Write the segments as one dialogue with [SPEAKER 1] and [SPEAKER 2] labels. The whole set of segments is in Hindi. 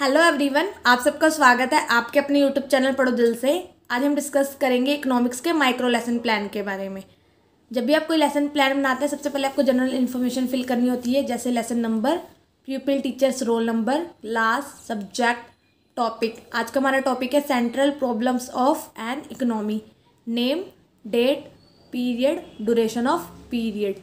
[SPEAKER 1] हेलो एवरीवन आप सबका स्वागत है आपके अपने यूट्यूब चैनल पढ़ो दिल से आज हम डिस्कस करेंगे इकोनॉमिक्स के माइक्रो लेसन प्लान के बारे में जब भी आप कोई लेसन प्लान बनाते हैं सबसे पहले आपको जनरल इन्फॉर्मेशन फिल करनी होती है जैसे lesson number pupil teachers roll number class subject topic आज का हमारा टॉपिक है central problems of an economy name date period duration of period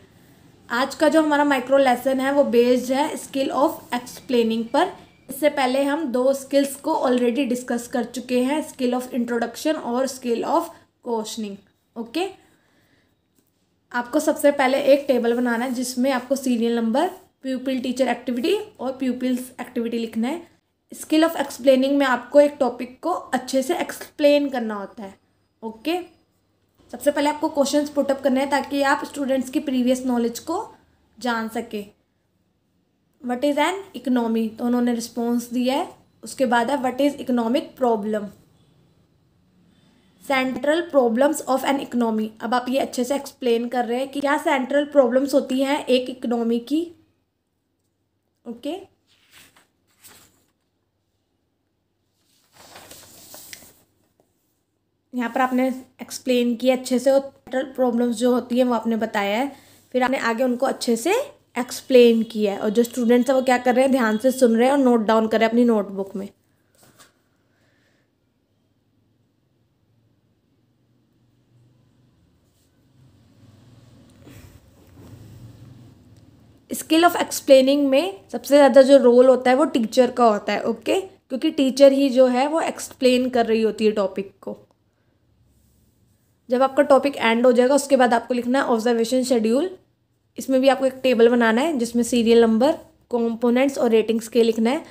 [SPEAKER 1] आज का जो हमारा माइक्रो लेसन है वो बेस्ड है स्किल ऑफ एक्सप्लेनिंग पर इससे पहले हम दो स्किल्स को ऑलरेडी डिस्कस कर चुके हैं स्किल ऑफ इंट्रोडक्शन और स्किल ऑफ क्वेश्चनिंग ओके आपको सबसे पहले एक टेबल बनाना है जिसमें आपको serial number pupil teacher activity और प्यूपिल्स एक्टिविटी लिखना है स्किल ऑफ एक्सप्लेनिंग में आपको एक टॉपिक को अच्छे से एक्सप्लेन करना होता है ओके okay? सबसे पहले आपको क्वेश्चंस पुटअप करने हैं ताकि आप स्टूडेंट्स की प्रीवियस नॉलेज को जान सकें वट इज़ एन इकनॉमी तो उन्होंने रिस्पॉन्स दिया है उसके बाद है what is economic problem central problems of an economy अब आप ये अच्छे से एक्सप्लेन कर रहे हैं कि क्या सेंट्रल प्रॉब्लम्स होती हैं एक इकनॉमी की ओके okay? यहाँ पर आपने एक्सप्लेन किया अच्छे से और सेंट्रल प्रॉब्लम्स जो होती हैं वो आपने बताया है फिर आपने आगे उनको अच्छे से एक्सप्लेन किया है और जो स्टूडेंट्स हैं वो क्या कर रहे हैं ध्यान से सुन रहे हैं और नोट डाउन कर रहे हैं अपनी नोटबुक में स्किल ऑफ एक्सप्लेनिंग में सबसे ज़्यादा जो रोल होता है वो टीचर का होता है ओके क्योंकि टीचर ही जो है वो एक्सप्लेन कर रही होती है टॉपिक को जब आपका टॉपिक एंड हो जाएगा उसके बाद आपको लिखना है ऑब्जर्वेशन शेड्यूल इसमें भी आपको एक टेबल बनाना है जिसमें सीरियल नंबर कॉम्पोनेंट्स और रेटिंग स्केल लिखना है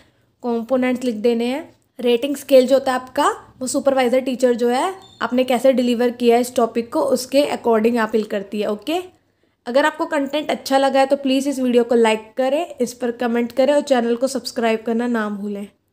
[SPEAKER 1] कॉम्पोनेंट्स लिख देने हैं रेटिंग स्केल जो होता है आपका वो सुपरवाइज़र टीचर जो है आपने कैसे डिलीवर किया है इस टॉपिक को उसके अकॉर्डिंग आप हिल करती है ओके अगर आपको कंटेंट अच्छा लगा है तो प्लीज़ इस वीडियो को लाइक करें इस पर कमेंट करें और चैनल को सब्सक्राइब करना ना भूलें